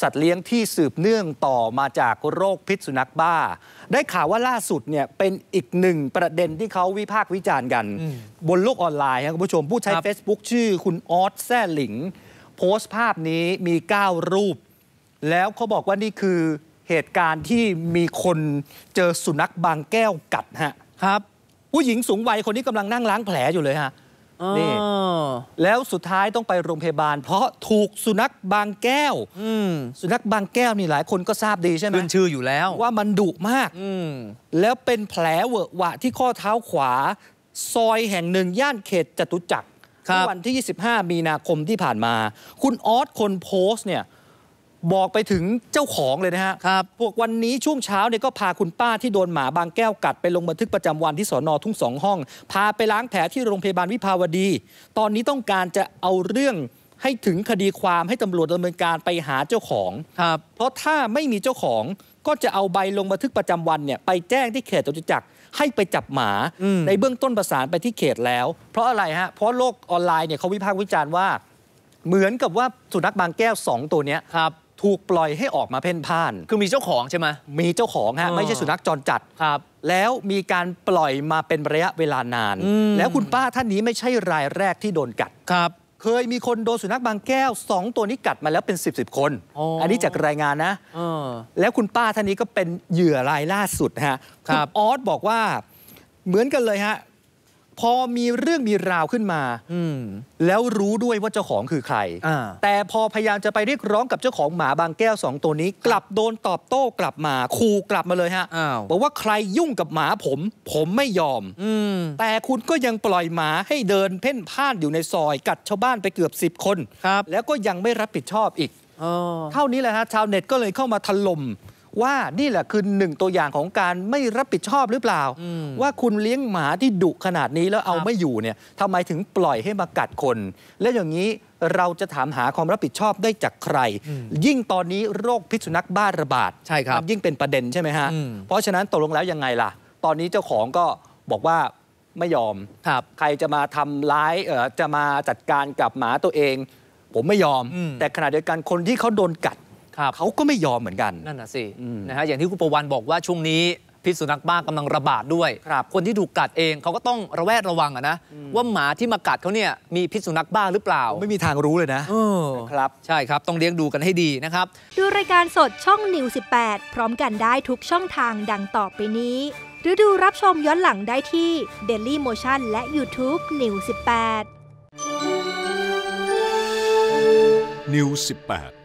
สัตว์เลี้ยงที่สืบเนื่องต่อมาจากโรคพิษสุนัขบ้า ได้ข่าวว่าล่าสุดเนี่ยเป็นอีกหนึ่งประเด็นที่เขาวิพากษ์วิจารณ์กัน บนโลกออนไลน์ครับคุณผู้ชมผู้ใช้ Facebook ชื่อคุณออสแซ่หลิง โพสต์ภาพนี้มี 9 รูป แล้วเขาบอกว่านี่คือเหตุการณ์ที่มีคนเจอสุนัขบางแก้วกัดฮะ ครับ ผู้หญิงสูงวัยคนนี้กำลังนั่งล้างแผลอยู่เลยฮะนี่แล้วสุดท้ายต้องไปโรงพยาบาลเพราะถูกสุนัขบางแก้วสุนัขบางแก้วนี่หลายคนก็ทราบดีใช่ไหมขึ้นชื่ออยู่แล้ว ว่ามันดุมากแล้วเป็นแผลเวอะหวะที่ข้อเท้าขวา ซอยแห่งหนึ่งย่านเขตจตุจักรวันที่ 25 มีนาคมที่ผ่านมา คุณออสคนโพสต์เนี่ยบอกไปถึงเจ้าของเลยนะฮะ ครับ พวกวันนี้ช่วงเช้าเนี่ยก็พาคุณป้าที่โดนหมาบางแก้วกัดไปลงบันทึกประจำวันที่สอนอทุ่งสองห้อง พาไปล้างแผลที่โรงพยาบาลวิภาวดี ตอนนี้ต้องการจะเอาเรื่องให้ถึงคดีความให้ตำรวจดำเนินการไปหาเจ้าของครับ เพราะถ้าไม่มีเจ้าของก็จะเอาใบลงบันทึกประจำวันเนี่ย ไปแจ้งที่เขตจตุจักรให้ไปจับหมา ในเบื้องต้นประสานไปที่เขตแล้ว เพราะอะไรฮะ เพราะโลกออนไลน์เนี่ยเขาวิพากษ์วิจารณ์ว่าเหมือนกับว่าสุนัขบางแก้ว2ตัวเนี้ยครับถูกปล่อยให้ออกมาเพ่นพ่าน คือมีเจ้าของใช่ไหมมีเจ้าของฮะไม่ใช่สุนัขจรจัดครับ แล้วมีการปล่อยมาเป็นระยะเวลานาน แล้วคุณป้าท่านนี้ไม่ใช่รายแรกที่โดนกัดครับ เคยมีคนโดนสุนัขบางแก้ว 2 ตัวนี้กัดมาแล้วเป็น 10บสคนออันนี้จากรายงานนะแล้วคุณป้าท่านนี้ก็เป็นเหยื่อรายล่าสุดฮะคับออสบอกว่าเหมือนกันเลยฮะพอมีเรื่องมีราวขึ้นมาอืแล้วรู้ด้วยว่าเจ้าของคือใคร แต่พอพยายามจะไปเรียกร้องกับเจ้าของหมาบางแก้วสองตัวนี้ กลับโดนตอบโต้กลับมาขู่กลับมาเลยฮะอบอกว่าใครยุ่งกับหมาผม ผมไม่ยอม อืแต่คุณก็ยังปล่อยหมาให้เดิน เพ่นพ่านอยู่ในซอย กัดชาวบ้านไปเกือบสิบคนครับแล้วก็ยังไม่รับผิดชอบอีกเท่านี้แหละฮะ ชาวเน็ตก็เลยเข้ามาถล่มว่านี่แหละคือหนึ่งตัวอย่างของการไม่รับผิดชอบหรือเปล่าว่าคุณเลี้ยงหมาที่ดุขนาดนี้แล้วเอาไม่อยู่เนี่ยทำไมถึงปล่อยให้มากัดคน และอย่างนี้เราจะถามหาความรับผิดชอบได้จากใคร ยิ่งตอนนี้โรคพิษสุนัขบ้าระบาดใช่ครับ ยิ่งเป็นประเด็นใช่ไหมฮะเพราะฉะนั้นตกลงแล้วยังไงล่ะ ตอนนี้เจ้าของก็บอกว่าไม่ยอมครับใครจะมาทำร้ายเออจะมาจัดการกับหมาตัวเอง ผมไม่ยอม แต่ขณะเดียวกันคนที่เขาโดนกัดเขาก็ไม่ยอมเหมือนกัน นั่น น่ะสิ นะฮะ อย่างที่ คุณประวัน บอกว่า ช่วงนี้ พิษ สุนัข บ้ากำลังระบาดด้วยคคนที่ ถูก กัด เองเขาก็ต้อง ระแวด ระวังอะนะ ว่า หมา ที่ มา กัดเขาเนี่ย มี พิษ สุนัข บ้า หรือเปล่าไม่มีทางรู้เลยนะ ครับ ใช่ ครับ ต้องเลี้ยงดูกันให้ดีนะครับ ดู รายการสด ช่องนิว18พร้อมกันได้ทุกช่องทางดังต่อไปนี้ หรือดูรับชมย้อนหลังได้ที่ Daily Motion และ YouTube นิว18นิว18